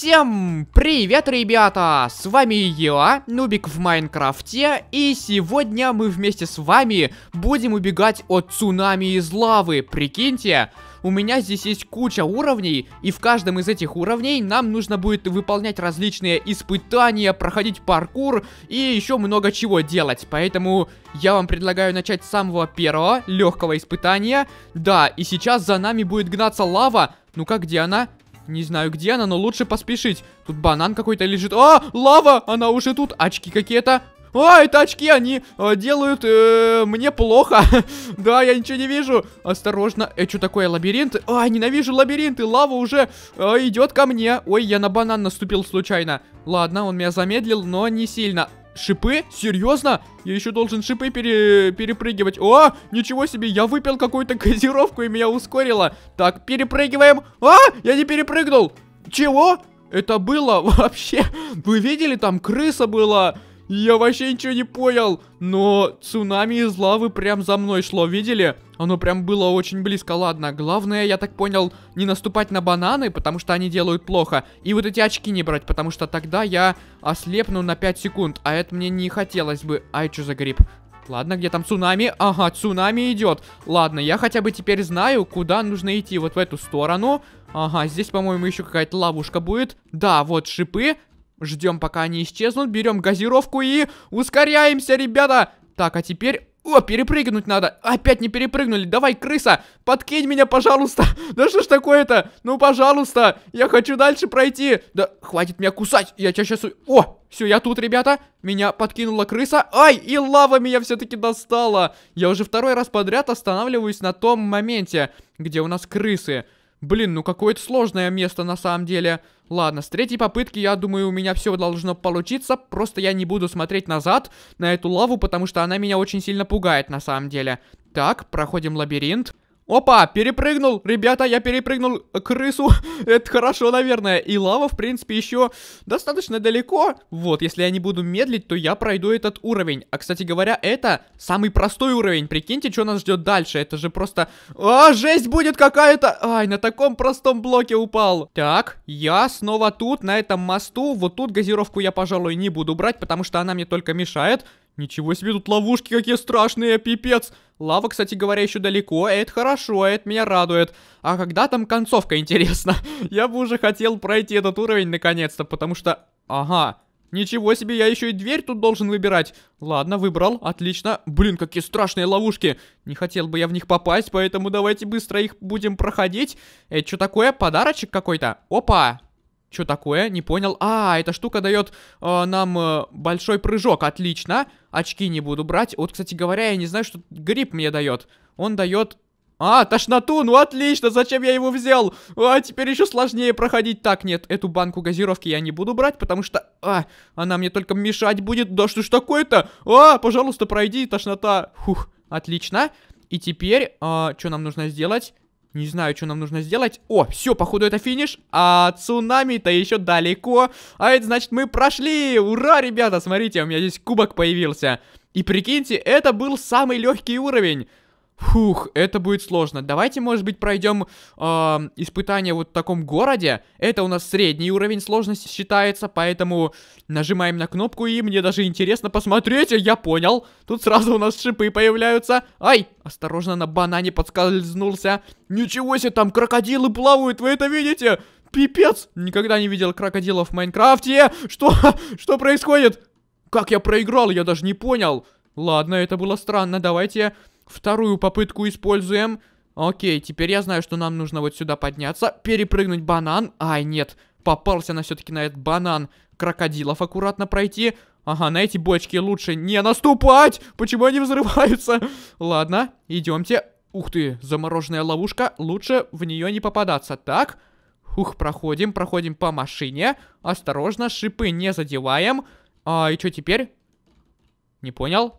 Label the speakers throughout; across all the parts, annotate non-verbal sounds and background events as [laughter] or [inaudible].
Speaker 1: Всем привет, ребята! С вами я, Нубик в Майнкрафте, и сегодня мы вместе с вами будем убегать от цунами из лавы, прикиньте! У меня здесь есть куча уровней, и в каждом из этих уровней нам нужно будет выполнять различные испытания, проходить паркур и еще много чего делать. Поэтому я вам предлагаю начать с самого первого, легкого испытания. Да, и сейчас за нами будет гнаться лава. ну как где она? Не знаю, где она, но лучше поспешить. Тут банан какой-то лежит. А, лава! Она уже тут. Очки какие-то. А, это очки, они э, делают э, мне плохо. [laughs] да, я ничего не вижу. Осторожно. Э, что такое, лабиринт? А, ненавижу лабиринты. Лава уже э, идет ко мне. Ой, я на банан наступил случайно. Ладно, он меня замедлил, но не сильно. Шипы? Серьезно? Я еще должен шипы пере... перепрыгивать. О, ничего себе, я выпил какую-то [laughs] газировку и меня ускорило. Так, перепрыгиваем. А, я не перепрыгнул. Чего? Это было [laughs] вообще... Вы видели, там крыса была... Я вообще ничего не понял, но цунами из лавы прям за мной шло, видели? Оно прям было очень близко, ладно. Главное, я так понял, не наступать на бананы, потому что они делают плохо. И вот эти очки не брать, потому что тогда я ослепну на 5 секунд, а это мне не хотелось бы. Ай, что за гриб? Ладно, где там цунами? Ага, цунами идет. Ладно, я хотя бы теперь знаю, куда нужно идти. Вот в эту сторону. Ага, здесь, по-моему, еще какая-то ловушка будет. Да, вот шипы. Ждем, пока они исчезнут, берем газировку и ускоряемся, ребята! Так, а теперь... О, перепрыгнуть надо. Опять не перепрыгнули. Давай, крыса, подкинь меня, пожалуйста. [laughs] Да что ж такое-то? Ну, пожалуйста. Я хочу дальше пройти. Да хватит меня кусать. Я тебя сейчас... О, все, я тут, ребята. Меня подкинула крыса. Ай, и лава меня все-таки достала. Я уже второй раз подряд останавливаюсь на том моменте, где у нас крысы. Блин, ну какое-то сложное место на самом деле. Ладно, с третьей попытки, я думаю, у меня все должно получиться, просто я не буду смотреть назад на эту лаву, потому что она меня очень сильно пугает на самом деле. Так, проходим лабиринт. Опа, перепрыгнул, ребята, я перепрыгнул крысу, [laughs] это хорошо, наверное, и лава, в принципе, еще достаточно далеко, вот, если я не буду медлить, то я пройду этот уровень, а, кстати говоря, это самый простой уровень, прикиньте, что нас ждет дальше, это же просто, а, жесть будет какая-то, ай, на таком простом блоке упал, так, я снова тут, на этом мосту, вот тут газировку я, пожалуй, не буду брать, потому что она мне только мешает, Ничего себе, тут ловушки какие страшные, пипец. Лава, кстати говоря, еще далеко, а это хорошо, а это меня радует. А когда там концовка, [laughs] интересно? Я бы уже хотел пройти этот уровень наконец-то, потому что... Ага, Ничего себе, я еще и дверь тут должен выбирать. Ладно, выбрал, отлично. Блин, какие страшные ловушки. Не хотел бы я в них попасть, поэтому давайте быстро их будем проходить. Это что такое? Подарочек какой-то? Опа! Что такое? Не понял. А, эта штука дает э, нам э, большой прыжок. Отлично. Очки не буду брать. Вот, кстати говоря, я не знаю, что гриб мне дает. Он дает... А, тошноту, ну отлично, зачем я его взял? А, теперь еще сложнее проходить. Так, нет, эту банку газировки я не буду брать, потому что... А, она мне только мешать будет. Да что ж такое-то? А, пожалуйста, пройди, тошнота. Фух, отлично. И теперь, э, а, что нам нужно сделать? Не знаю, что нам нужно сделать. О, все, походу это финиш. А цунами-то еще далеко. А это значит мы прошли. Ура, ребята, смотрите, у меня здесь кубок появился. И прикиньте, это был самый легкий уровень. Фух, это будет сложно. Давайте, может быть, пройдем э, а, испытание вот в таком городе. Это у нас средний уровень сложности считается, поэтому нажимаем на кнопку, и мне даже интересно посмотреть. Я понял. Тут сразу у нас шипы появляются. Ай, осторожно, на банане подскользнулся. Ничего себе, там крокодилы плавают, вы это видите? Пипец, никогда не видел крокодилов в Майнкрафте. Что? Что происходит? Как я проиграл, я даже не понял. Ладно, это было странно. Давайте Вторую попытку используем. Окей, теперь я знаю, что нам нужно вот сюда подняться, перепрыгнуть банан. Ай, нет, попался на все-таки на этот банан. Крокодилов аккуратно пройти. Ага, на эти бочки лучше не наступать! Почему они взрываются? [laughs] Ладно, идемте. Ух ты, замороженная ловушка. Лучше в нее не попадаться. Так, ух, проходим, проходим по машине. Осторожно, шипы не задеваем. А, и что теперь? Не понял.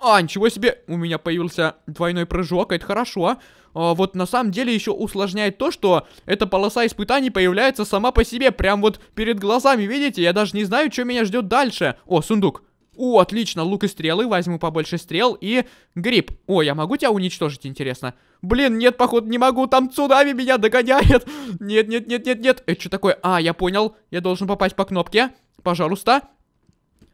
Speaker 1: А, ничего себе, у меня появился двойной прыжок, это хорошо. А, вот на самом деле еще усложняет то, что эта полоса испытаний появляется сама по себе, прям вот перед глазами, видите? Я даже не знаю, что меня ждет дальше. О, сундук. О, отлично, лук и стрелы, возьму побольше стрел и гриб. О, я могу тебя уничтожить, интересно? Блин, нет, походу не могу, там цунами меня догоняет. [laughs] Нет, нет, нет, нет, нет. Это что такое? А, я понял, я должен попасть по кнопке. Пожалуйста.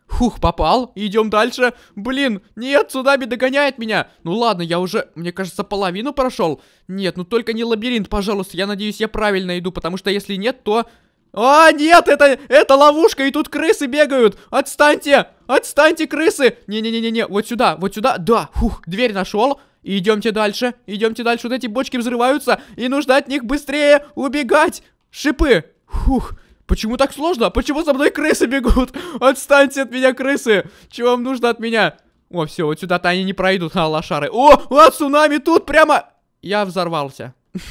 Speaker 1: Хух, попал. Идем дальше. Блин, нет, Цунаби догоняет меня. Ну ладно, я уже, мне кажется, половину прошел. Нет, ну только не лабиринт, пожалуйста. Я надеюсь, я правильно иду, потому что если нет, то... А, нет, это, это ловушка, и тут крысы бегают. Отстаньте, отстаньте, крысы. Не-не-не-не, вот сюда, вот сюда. Да, фух, дверь нашел. Идемте дальше, идемте дальше. Вот эти бочки взрываются, и нужно от них быстрее убегать. Шипы. Фух, Почему так сложно? А почему за мной крысы бегут? Отстаньте от меня, крысы! Чего вам нужно от меня? О, все, вот сюда-то они не пройдут, а, лошары. О, а, цунами тут прямо... Я взорвался. [laughs]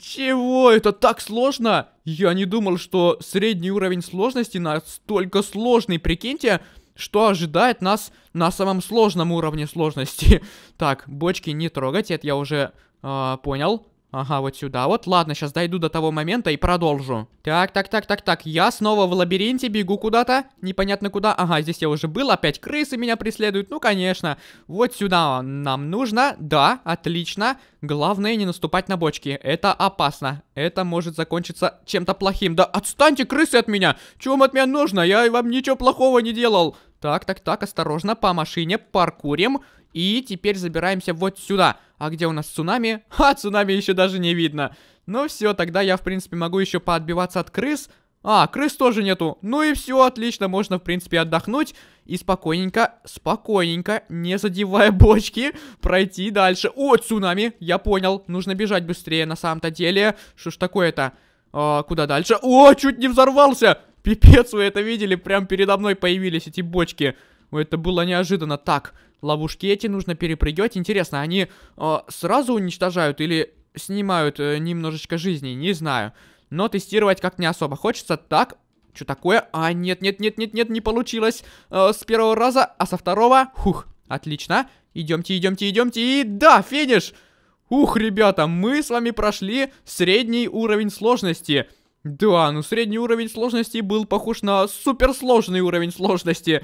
Speaker 1: Чего? Это так сложно? Я не думал, что средний уровень сложности настолько сложный, прикиньте, что ожидает нас на самом сложном уровне сложности. Так, бочки не трогать, это я уже а, понял. Ага, вот сюда. Вот, ладно, сейчас дойду до того момента и продолжу. Так, так, так, так, так. Я снова в лабиринте, бегу куда-то. Непонятно куда. Ага, здесь я уже был. Опять крысы меня преследуют. Ну, конечно. Вот сюда нам нужно. Да, отлично. Главное не наступать на бочки. Это опасно. Это может закончиться чем-то плохим. Да отстаньте, крысы, от меня! Чего вам от меня нужно? Я вам ничего плохого не делал. Так, так, так, осторожно, по машине паркурим. И теперь забираемся вот сюда. А где у нас цунами? [laughs] Ха, цунами еще даже не видно. Ну все, тогда я, в принципе, могу еще поотбиваться от крыс. А, крыс тоже нету. Ну и все, отлично, можно, в принципе, отдохнуть. И спокойненько, спокойненько, не задевая [laughs] бочки, пройти дальше. О, цунами, я понял, нужно бежать быстрее на самом-то деле. Что ж такое-то? А, куда дальше? О, чуть не взорвался! Пипец, вы это видели? Прям передо мной появились эти бочки. Это было неожиданно. Так, ловушки эти нужно перепрыгивать. Интересно, они э, сразу уничтожают или снимают э, немножечко жизни? Не знаю. Но тестировать как не особо хочется. Так, что такое? А, нет, нет, нет, нет, нет, не получилось э, с первого раза, а со второго... Хух, отлично. Идемте, идемте, идемте. И да, финиш! Ух, ребята, мы с вами прошли средний уровень сложности. Да, ну средний уровень сложности был похож на суперсложный уровень сложности.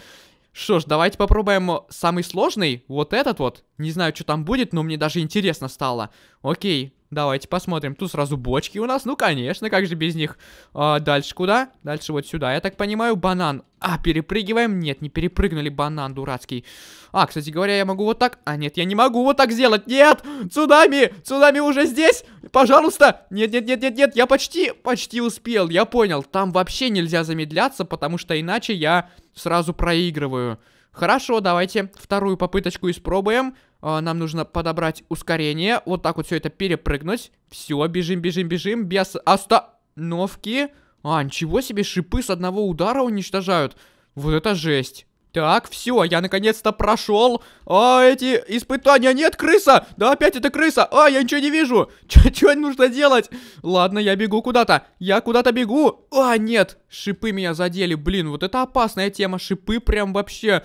Speaker 1: Что ж, давайте попробуем самый сложный, вот этот вот. Не знаю, что там будет, но мне даже интересно стало. Окей, Давайте посмотрим. Тут сразу бочки у нас. Ну, конечно, как же без них. А, дальше куда? Дальше вот сюда, я так понимаю. Банан. А, перепрыгиваем? Нет, не перепрыгнули. Банан дурацкий. А, кстати говоря, я могу вот так... А, нет, я не могу вот так сделать. Нет! Цунами! Цунами уже здесь! Пожалуйста! Нет-нет-нет-нет-нет, я почти, почти успел. Я понял, там вообще нельзя замедляться, потому что иначе я сразу проигрываю. Хорошо, давайте вторую попыточку испробуем. А, нам нужно подобрать ускорение. Вот так вот все это перепрыгнуть. Все, бежим, бежим, бежим. Без остановки. А, ничего себе, шипы с одного удара уничтожают. Вот это жесть. Так, все, я наконец-то прошел. А, эти испытания. Нет, крыса! Да опять это крыса! А, я ничего не вижу! [laughs] Что нужно делать? Ладно, я бегу куда-то. Я куда-то бегу. А, нет! Шипы меня задели. Блин, вот это опасная тема. Шипы прям вообще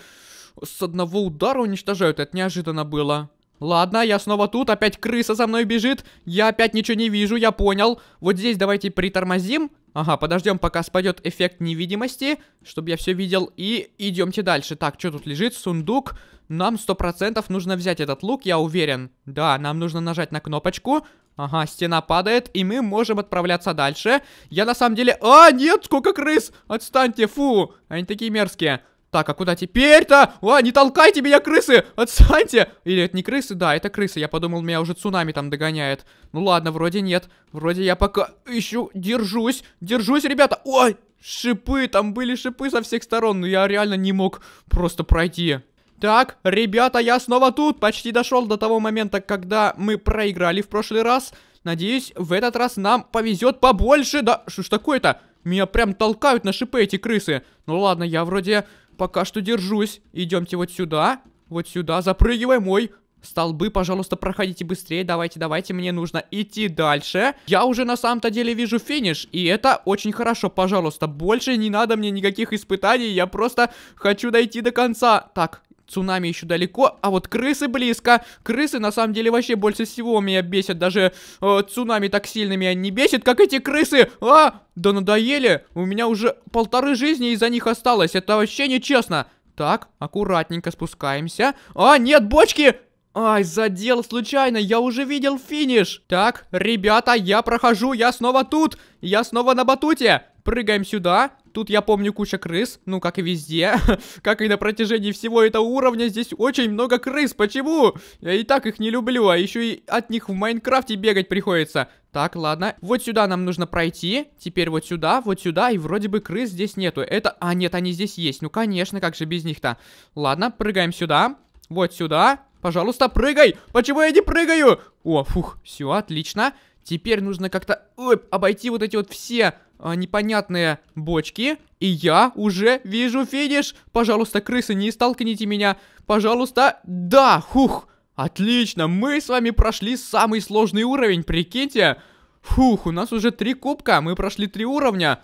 Speaker 1: с одного удара уничтожают. Это неожиданно было. Ладно, я снова тут, опять крыса за мной бежит. Я опять ничего не вижу, я понял. Вот здесь давайте притормозим. Ага, подождем, пока спадет эффект невидимости, чтобы я все видел. И идемте дальше. Так, что тут лежит? Сундук. Нам 100% нужно взять этот лук, я уверен. Да, нам нужно нажать на кнопочку. Ага, стена падает, и мы можем отправляться дальше. Я на самом деле... А, нет, сколько крыс! Отстаньте, фу! Они такие мерзкие. Так, а куда теперь-то? А, не толкайте меня, крысы! Отстаньте! Или это не крысы? Да, это крысы. Я подумал, меня уже цунами там догоняет. Ну ладно, вроде нет. Вроде я пока ищу. Держусь. Держусь, ребята. Ой, шипы. Там были шипы со всех сторон. Но я реально не мог просто пройти. Так, ребята, я снова тут. Почти дошел до того момента, когда мы проиграли в прошлый раз. Надеюсь, в этот раз нам повезет побольше. Да, что ж такое-то? Меня прям толкают на шипы эти крысы. Ну ладно, я вроде Пока что держусь. Идемте вот сюда. Вот сюда. Запрыгивай, мой. Столбы, пожалуйста, проходите быстрее. Давайте, давайте, мне нужно идти дальше. Я уже на самом-то деле вижу финиш, и это очень хорошо. Пожалуйста, больше не надо мне никаких испытаний. Я просто хочу дойти до конца. Так, Цунами еще далеко, а вот крысы близко. Крысы на самом деле вообще больше всего меня бесят. Даже э, цунами так сильно меня не бесит, как эти крысы. А, да надоели. У меня уже полторы жизни из-за них осталось. Это вообще нечестно. Так, аккуратненько спускаемся. А, нет, бочки! Ай, задел случайно, я уже видел финиш. Так, ребята, я прохожу, я снова тут. Я снова на батуте. Прыгаем сюда. Тут, я помню, куча крыс, ну, как и везде. [laughs] как и на протяжении всего этого уровня, здесь очень много крыс. Почему? Я и так их не люблю, а еще и от них в Майнкрафте бегать приходится. Так, ладно. Вот сюда нам нужно пройти. Теперь вот сюда, вот сюда. И вроде бы крыс здесь нету. Это... А, нет, они здесь есть. Ну, конечно, как же без них-то. Ладно, прыгаем сюда. Вот сюда. Пожалуйста, прыгай! Почему я не прыгаю? О, фух, все, отлично. Теперь нужно как-то обойти вот эти вот все а, непонятные бочки. И я уже вижу финиш. Пожалуйста, крысы, не столкните меня. Пожалуйста. Да, хух. Отлично, мы с вами прошли самый сложный уровень, прикиньте. Фух, у нас уже три кубка, мы прошли три уровня.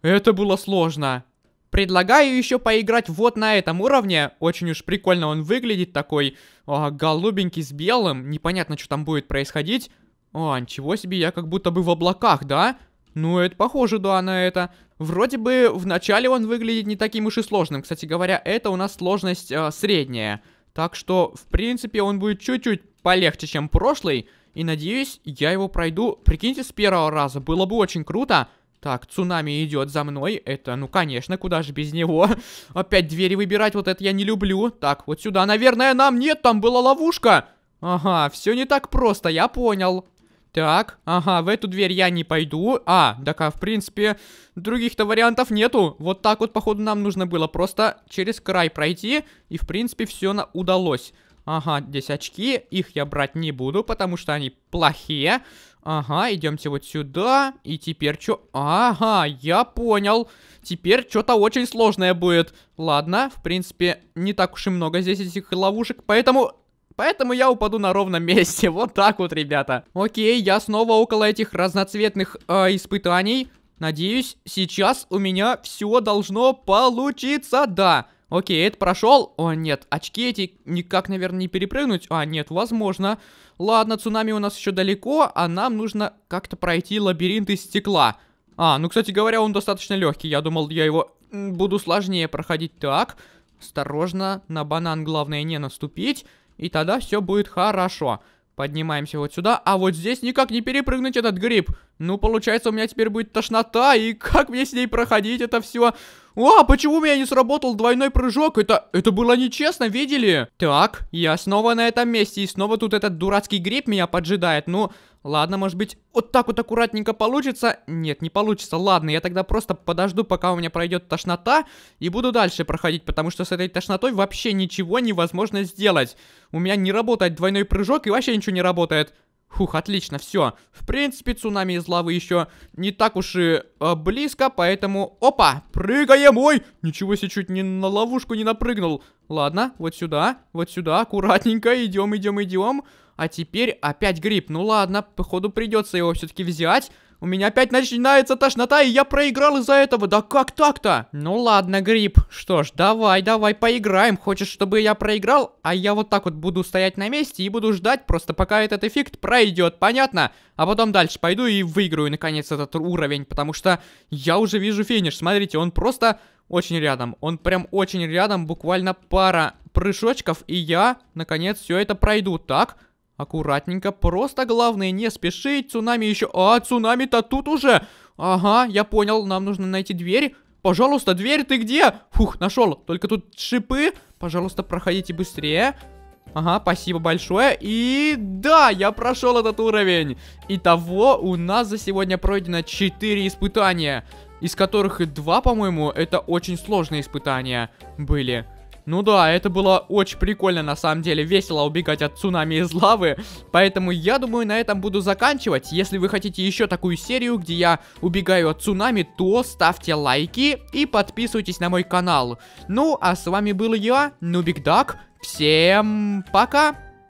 Speaker 1: Это было сложно. Предлагаю еще поиграть вот на этом уровне. Очень уж прикольно он выглядит такой. О, а, голубенький с белым. Непонятно, что там будет происходить. О, ничего себе, я как будто бы в облаках, да? Ну, это похоже, да, на это. Вроде бы вначале он выглядит не таким уж и сложным. Кстати говоря, это у нас сложность э, средняя. Так что, в принципе, он будет чуть-чуть полегче, чем прошлый. И надеюсь, я его пройду, прикиньте, с первого раза. Было бы очень круто. Так, цунами идет за мной. Это, ну, конечно, куда же без него. [laughs] Опять двери выбирать, вот это я не люблю. Так, вот сюда, наверное, нам нет, там была ловушка. Ага, все не так просто, я понял. Так, ага, в эту дверь я не пойду. А, так, а в принципе, других-то вариантов нету. Вот так вот, походу, нам нужно было просто через край пройти. И, в принципе, все на удалось. Ага, здесь очки. Их я брать не буду, потому что они плохие. Ага, идемте вот сюда. И теперь что? Ага, я понял. Теперь что-то очень сложное будет. Ладно, в принципе, не так уж и много здесь этих ловушек, поэтому Поэтому я упаду на ровном месте. [laughs] Вот так вот, ребята. Окей, я снова около этих разноцветных э, испытаний. Надеюсь, сейчас у меня все должно получиться, да. Окей, это прошел. О, нет, очки эти никак, наверное, не перепрыгнуть. А, нет, возможно. Ладно, цунами у нас еще далеко, а нам нужно как-то пройти лабиринт из стекла. А, ну, кстати говоря, он достаточно легкий. Я думал, я его буду сложнее проходить так. Осторожно, на банан главное не наступить и тогда все будет хорошо. Поднимаемся вот сюда, а вот здесь никак не перепрыгнуть этот гриб. Ну, получается, у меня теперь будет тошнота, и как мне с ней проходить это все? А, почему у меня не сработал двойной прыжок? Это, это было нечестно, видели? Так, я снова на этом месте, и снова тут этот дурацкий гриб меня поджидает. Ну, ладно, может быть, вот так вот аккуратненько получится? Нет, не получится. Ладно, я тогда просто подожду, пока у меня пройдет тошнота, и буду дальше проходить, потому что с этой тошнотой вообще ничего невозможно сделать. У меня не работает двойной прыжок, и вообще ничего не работает. Фух, отлично, все. В принципе, цунами из лавы еще не так уж и э, близко, поэтому... Опа! Прыгаем! Э, Ой! Ничего себе, чуть не на ловушку не напрыгнул. Ладно, вот сюда, вот сюда, аккуратненько, идем, идем, идем. А теперь опять гриб. Ну ладно, походу придется его все-таки взять. У меня опять начинается тошнота, и я проиграл из-за этого. Да как так-то? Ну ладно, Гриб. Что ж, давай, давай, поиграем. Хочешь, чтобы я проиграл? А я вот так вот буду стоять на месте и буду ждать, просто пока этот эффект пройдет, понятно? А потом дальше пойду и выиграю, наконец, этот уровень, потому что я уже вижу финиш. Смотрите, он просто очень рядом. Он прям очень рядом, буквально пара прыжочков, и я, наконец, все это пройду. Так, Аккуратненько, просто главное не спешить. Цунами еще... А, цунами-то тут уже! Ага, я понял, нам нужно найти дверь. Пожалуйста, дверь, ты где? Фух, нашел. Только тут шипы. Пожалуйста, проходите быстрее. Ага, спасибо большое. И да, я прошел этот уровень. Итого у нас за сегодня пройдено 4 испытания. Из которых 2, по-моему, это очень сложные испытания были. Ну да, это было очень прикольно на самом деле, весело убегать от цунами из лавы. Поэтому я думаю на этом буду заканчивать. Если вы хотите еще такую серию, где я убегаю от цунами, то ставьте лайки и подписывайтесь на мой канал. Ну, а с вами был я, Нубик Дак. Всем пока!